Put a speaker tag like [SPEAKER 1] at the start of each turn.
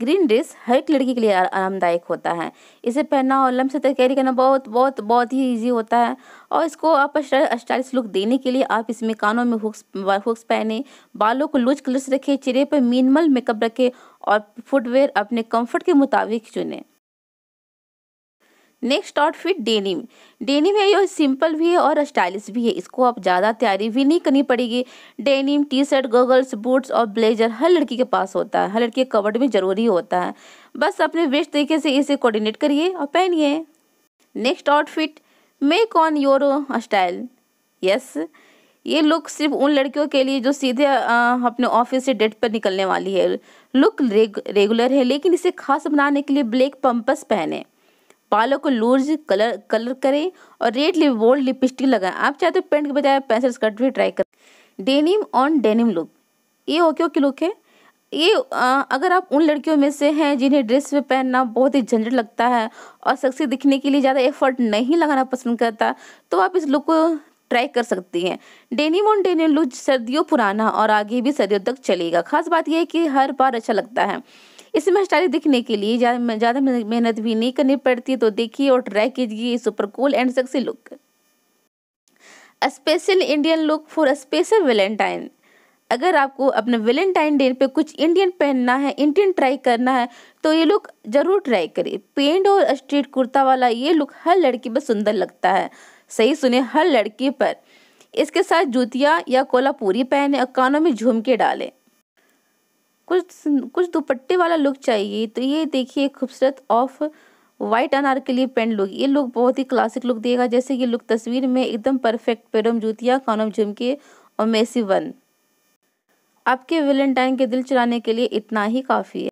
[SPEAKER 1] green dress हर एक लड़की के लिए आरामदायक होता है इसे पहनना और लम्ब तक कैरी करना बहुत बहुत बहुत ही ईजी होता है और इसको आप स्टाइलिश लुक देने के लिए आप इसमें कानों में हुक्स हुक्स पहने बालों को लूज कलर्स रखें चेहरे पर मिनिमल मेकअप रखें और फुटवेयर अपने कंफर्ट के मुताबिक चुनें नेक्स्ट आउटफिट डेनिम डेनिम है ये सिंपल भी है और स्टाइलिश भी है इसको आप ज़्यादा तैयारी भी नहीं करनी पड़ेगी denim T shirt goggles boots और ब्लेजर हर लड़की के पास होता है हर लड़की के कवर्ड में ज़रूरी होता है बस अपने बेस्ट तरीके से इसे कोऑर्डिनेट करिए और पहनिए next outfit make on your style yes ये लुक सिर्फ उन लड़कियों के लिए जो सीधे आ, अपने ऑफिस से डेट पर निकलने वाली है लुक रेग, रेगुलर है लेकिन इसे खास बनाने के लिए ब्लैक पंपस पहने बालों को लूज कलर कलर करें और रेड लिप बोल्ड लिपस्टिक लगाएं आप चाहते हो पेंट के बजाय पेंसिल स्कर्ट भी ट्राई करें डेनिम ऑन डेनिम लुक ये ओके ओके लुक है ये आ, अगर आप उन लड़कियों में से हैं जिन्हें ड्रेस में पहनना बहुत ही झंझट लगता है और सेक्सी दिखने के लिए ज़्यादा एफर्ट नहीं लगाना पसंद करता तो आप इस लुक को ट्राई कर सकती हैं डेनिम ऑन डेनिम लुक सर्दियों पुराना और आगे भी सर्दियों तक चलेगा खास बात यह है कि हर बार अच्छा लगता है इसमें स्टाइलिश दिखने के लिए ज़्यादा मेहनत भी नहीं करनी पड़ती तो देखिए और ट्राई कीजिए super cool and sexy look special Indian look for special valentine अगर आपको अपने वेलेंटाइन डे पे कुछ इंडियन पहनना है इंडियन ट्राई करना है तो ये लुक ज़रूर ट्राई करें पेंट और स्ट्रीट कुर्ता वाला ये लुक हर लड़की पर सुंदर लगता है सही सुने हर लड़की पर इसके साथ जूतियाँ या कोला पूरी पहने और कानों में झुमके डालें कुछ कुछ दुपट्टे वाला लुक चाहिए तो ये देखिए खूबसूरत ऑफ व्हाइट अनार के लिए पेंट लुक ये लुक बहुत ही क्लासिक लुक देगा जैसे कि लुक तस्वीर में एकदम परफेक्ट पेरम जूतिया कानम झुमके और मेसी वन आपके वेलेंटाइन के दिल चुराने के लिए इतना ही काफ़ी है